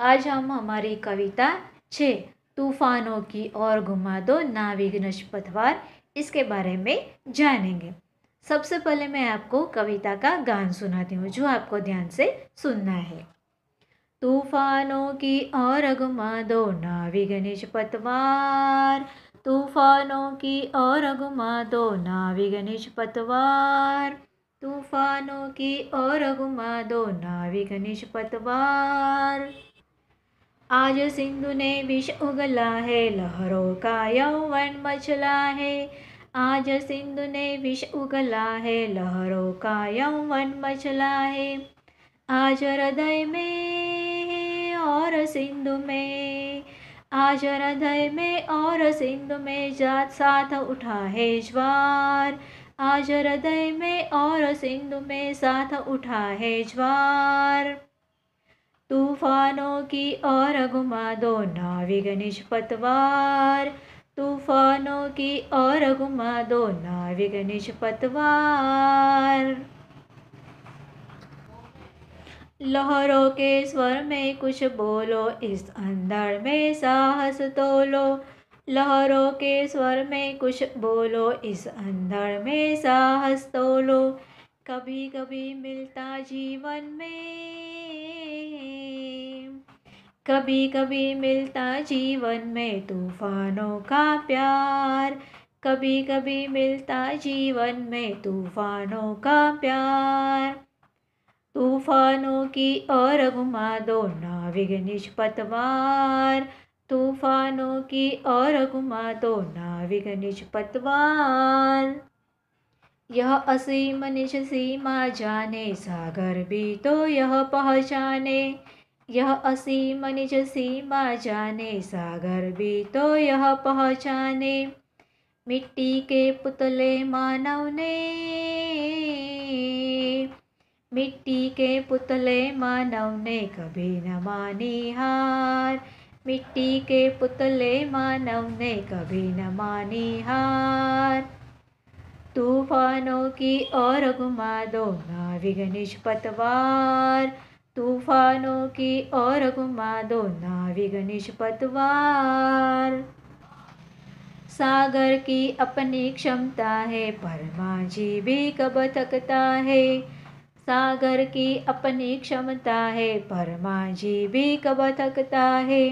आज हम हमारी कविता छे तूफानों की ओर घुमा दो ना विघ्नश पथवार इसके बारे में जानेंगे सबसे पहले मैं आपको कविता का गान सुनाती हूँ जो आपको ध्यान से सुनना है तूफानों की ओर घुमा दो ना विघ्नेश पतवार तूफानों की ओर घुमा दो ना विघ्नेश पतवार तूफानों की ओर घुमा दो ना विघ्नेश पतवार आज सिंधु ने विष उगला है लहरों का यौवन मचला है आज सिंधु ने विष उगला है लहरों का यौवन मचला है आज हृदय में और सिंधु में आज हृदय में और सिंधु में जात साथ उठा है ज्वार आज हृदय में और सिंधु में साथ उठा है ज्वार तूफानों की ओर घुमा दो नाविक निष्पतवार तूफानों की ओर घुमा दो नाविक निष्पतवार लहरों के स्वर में कुछ बोलो इस अंदर में साहस तोलो लहरों के स्वर में कुछ बोलो इस अंदर में साहस तोलो कभी कभी मिलता जीवन में कभी कभी मिलता जीवन में तूफानों का प्यार कभी कभी मिलता जीवन में तूफानों का प्यार तूफानों की और घुमा दो नाविक निष्पतवार तूफानों की और घुमा दो नाविक निष्पतवार यह असीम निज सीमा जाने सागर भी तो यह पहचाने यह असीम निज सीमा जाने सागर भी तो यह पहचाने मिट्टी के पुतले मानव ने मिट्टी के पुतले मानव ने कभी न मानी हार मिट्टी के पुतले मानव ने कभी न मानी हार तूफानों की ओर घुमा दो नाविक निष्पतवार तूफानों की ओर घुमा दो नाविक निष्पतवार सागर की अपनी क्षमता है पर माझी भी कब थकता है सागर की अपनी क्षमता है पर माझी भी कब थकता है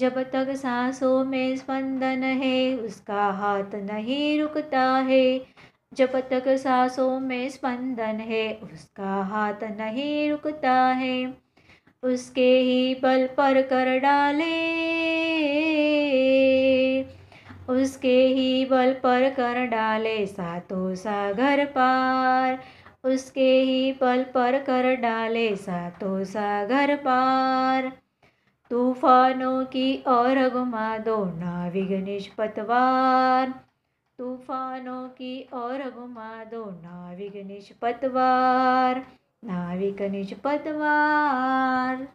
जब तक सांसों में स्पंदन है उसका हाथ नहीं रुकता है जब तक सांसों में स्पंदन है उसका हाथ नहीं रुकता है उसके ही बल पर कर डाले उसके ही बल पर कर डाले सातों सागर पार उसके ही बल पर कर डाले सातों सागर पार तूफानों की और घुमा दो नाविग निष्पतवार तूफानों की और घुमा दो नाविक निष्पतवार नाविक निष्पतवार